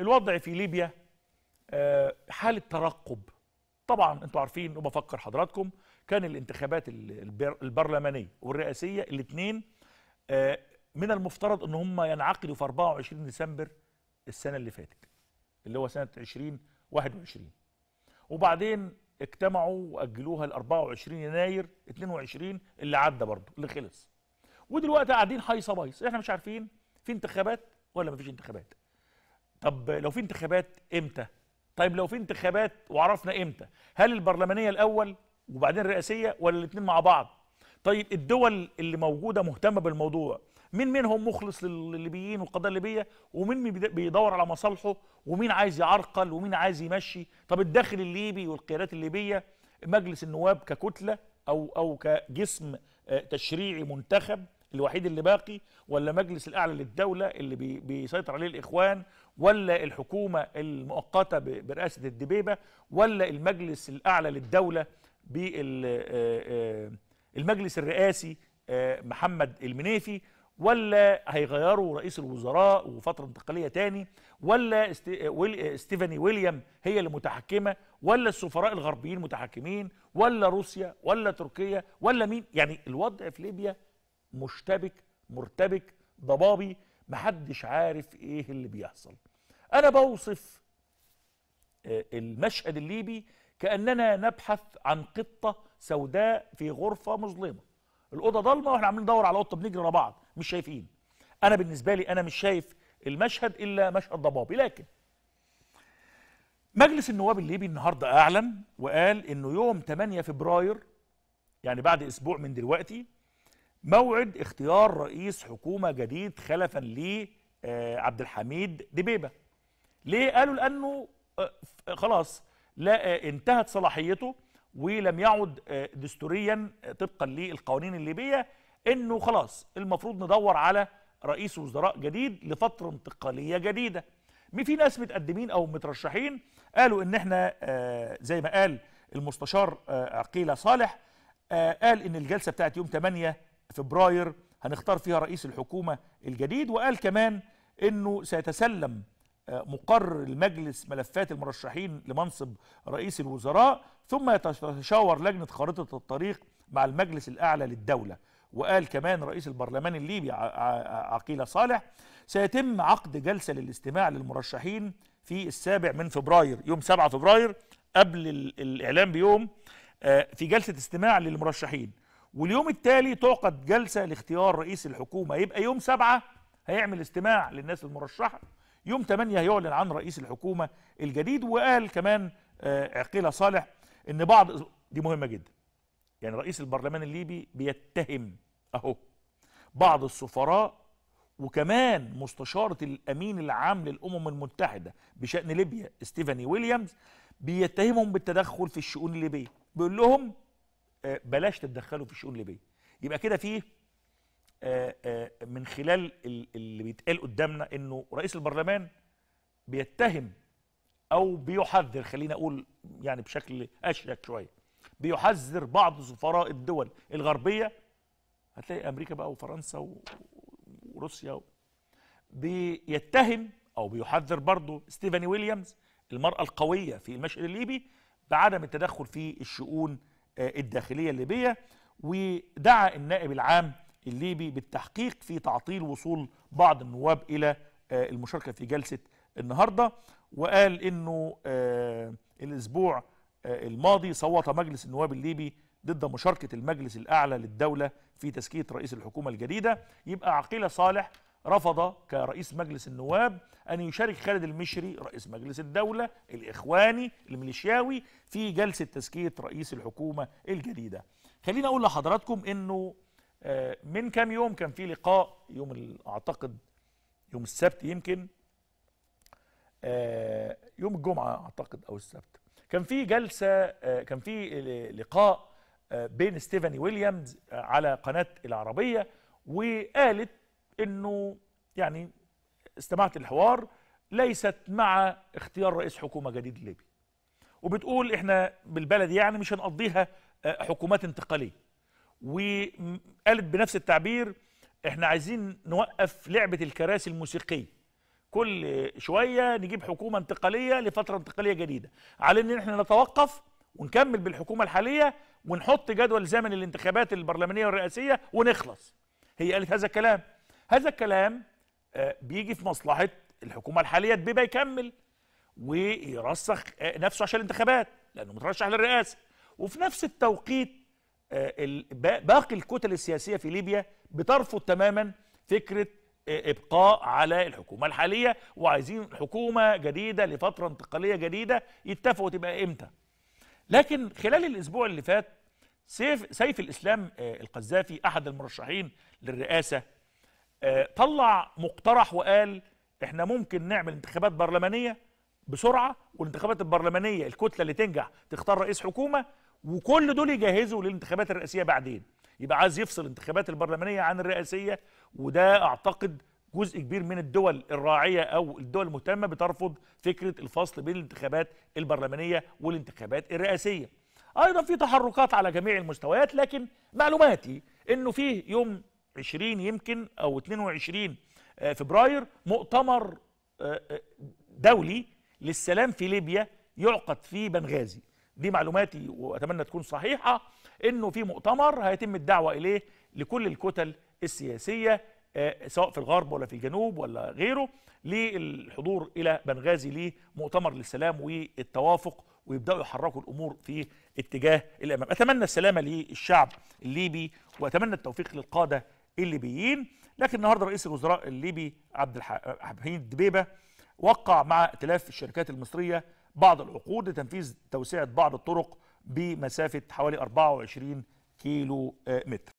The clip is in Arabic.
الوضع في ليبيا آه، حالة ترقب طبعا انتوا عارفين وبفكر حضراتكم كان الانتخابات البرلمانية والرئاسية الاثنين آه، من المفترض ان هم ينعقدوا في 24 ديسمبر السنة اللي فاتت اللي هو سنة 2021 وبعدين اجتمعوا واجلوها ل 24 يناير 22 اللي عدى برضه اللي خلص ودلوقتي قاعدين حيصه بايص احنا مش عارفين في انتخابات ولا مفيش انتخابات طب لو في انتخابات امتى طيب لو في انتخابات وعرفنا امتى هل البرلمانيه الاول وبعدين الرئاسيه ولا الاثنين مع بعض طيب الدول اللي موجوده مهتمه بالموضوع مين منهم مخلص للليبيين والقضيه الليبيه ومين بيدور على مصالحه ومين عايز يعرقل ومين عايز يمشي طب الداخل الليبي والقيادات الليبيه مجلس النواب ككتله او او كجسم آه، تشريعي منتخب الوحيد اللي باقي ولا مجلس الأعلى للدولة اللي بي بيسيطر عليه الإخوان ولا الحكومة المؤقتة برئاسة الدبيبة ولا المجلس الأعلى للدولة بالمجلس آه، آه، الرئاسي آه، محمد المنيفي ولا هيغيروا رئيس الوزراء وفترة انتقالية تاني ولا ستيفاني ويليام هي اللي متحكمة ولا السفراء الغربيين متحكمين ولا روسيا ولا تركيا ولا مين يعني الوضع في ليبيا مشتبك مرتبك ضبابي محدش عارف ايه اللي بيحصل انا بوصف آه، المشهد الليبي كاننا نبحث عن قطه سوداء في غرفه مظلمه الاوضه ضلمه واحنا عاملين ندور على قطه بنجري ورا بعض مش شايفين انا بالنسبه لي انا مش شايف المشهد الا مشهد ضبابي لكن مجلس النواب الليبي النهارده اعلن وقال انه يوم 8 فبراير يعني بعد اسبوع من دلوقتي موعد اختيار رئيس حكومه جديد خلفا لعبد آه، الحميد دبيبه ليه قالوا لانه آه، خلاص لا آه، انتهت صلاحيته ولم يعد دستوريا طبقا للقوانين الليبيه انه خلاص المفروض ندور على رئيس وزراء جديد لفتره انتقاليه جديده في ناس متقدمين او مترشحين قالوا ان احنا زي ما قال المستشار عقيله صالح قال ان الجلسه بتاعت يوم 8 فبراير هنختار فيها رئيس الحكومة الجديد وقال كمان أنه سيتسلم آه، مقرر المجلس ملفات المرشحين لمنصب رئيس الوزراء ثم يتشاور لجنة خارطة الطريق مع المجلس الأعلى للدولة وقال كمان رئيس البرلمان الليبي عقيلة صالح سيتم عقد جلسة للاستماع للمرشحين في السابع من فبراير يوم 7 فبراير قبل الإعلان بيوم آه، في جلسة استماع للمرشحين واليوم التالي تعقد جلسه لاختيار رئيس الحكومه يبقى يوم سبعة هيعمل استماع للناس المرشحه يوم 8 هيعلن عن رئيس الحكومه الجديد وقال كمان آه، عقيله صالح ان بعض دي مهمه جدا يعني رئيس البرلمان الليبي بيتهم اهو بعض السفراء وكمان مستشارة الأمين العام للأمم المتحدة بشأن ليبيا ستيفاني ويليامز بيتهمهم بالتدخل في الشؤون الليبية بيقول لهم آه، بلاش تتدخلوا في الشؤون الليبيه يبقى كده في آه، آه، من خلال اللي بيتقال قدامنا انه رئيس البرلمان بيتهم او بيحذر خلينا اقول يعني بشكل اشيك شويه بيحذر بعض سفراء الدول الغربيه هتلاقي امريكا بقى وفرنسا وروسيا بيتهم او بيحذر برضه ستيفاني ويليامز المراه القويه في المشهد الليبي بعدم التدخل في الشؤون آه، الداخلية الليبية ودعا النائب العام الليبي بالتحقيق في تعطيل وصول بعض النواب إلى آه، المشاركة في جلسة النهاردة وقال أنه آه، الأسبوع الماضي صوت مجلس النواب الليبي ضد مشاركة المجلس الأعلى للدولة في تزكية رئيس الحكومة الجديدة يبقى عقيلة صالح رفض كرئيس مجلس النواب أن يشارك خالد المشري رئيس مجلس الدولة الإخواني الميليشياوي في جلسة تزكية رئيس الحكومة الجديدة خليني أقول لحضراتكم أنه آه، من كام يوم كان في لقاء يوم أعتقد يوم السبت يمكن آه، يوم الجمعة أعتقد أو السبت كان في جلسة آه، كان في لقاء بين ستيفاني ويليامز على قناة العربية وقالت انه يعني استمعت الحوار ليست مع اختيار رئيس حكومه جديد ليبي وبتقول احنا بالبلدي يعني مش هنقضيها آه، حكومات انتقاليه وقالت بنفس التعبير احنا عايزين نوقف لعبه الكراسي الموسيقيه كل شويه نجيب حكومه انتقاليه لفتره انتقاليه جديده على ان احنا نتوقف ونكمل بالحكومه الحاليه ونحط جدول زمن الانتخابات البرلمانيه والرئاسيه ونخلص هي قالت هذا الكلام هذا الكلام آه، بيجي في مصلحه الحكومه الحاليه دبيبة يكمل ويرسخ آه، نفسه عشان الانتخابات لانه مترشح للرئاسه وفي نفس التوقيت آه، باقي الكتل السياسيه في ليبيا بترفض تماما فكره ابقاء على الحكومه الحاليه وعايزين حكومه جديده لفتره انتقاليه جديده يتفقوا تبقى امتى لكن خلال الاسبوع اللي فات سيف سيف الاسلام القذافي احد المرشحين للرئاسه طلع مقترح وقال احنا ممكن نعمل انتخابات برلمانيه بسرعه والانتخابات البرلمانيه الكتله اللي تنجح تختار رئيس حكومه وكل دول يجهزوا للانتخابات الرئاسيه بعدين يبقى عايز يفصل الانتخابات البرلمانيه عن الرئاسيه وده اعتقد جزء كبير من الدول الراعيه او الدول المهتمه بترفض فكره الفصل بين الانتخابات البرلمانيه والانتخابات الرئاسيه ايضا في تحركات على جميع المستويات لكن معلوماتي انه في يوم 20 يمكن او 22 آه، فبراير مؤتمر آه، آه، دولي للسلام في ليبيا يعقد في بنغازي دي معلوماتي واتمنى تكون صحيحه انه في مؤتمر هيتم الدعوه اليه لكل الكتل السياسيه سواء في الغرب ولا في الجنوب ولا غيره للحضور الى بنغازي لمؤتمر للسلام والتوافق ويبداوا يحركوا الامور في اتجاه الامام اتمنى السلامه للشعب الليبي واتمنى التوفيق للقاده الليبيين لكن النهارده رئيس الوزراء الليبي عبد الحميد دبيبه وقع مع ائتلاف الشركات المصريه بعض العقود لتنفيذ توسعه بعض الطرق بمسافه حوالي 24 كيلو آه، متر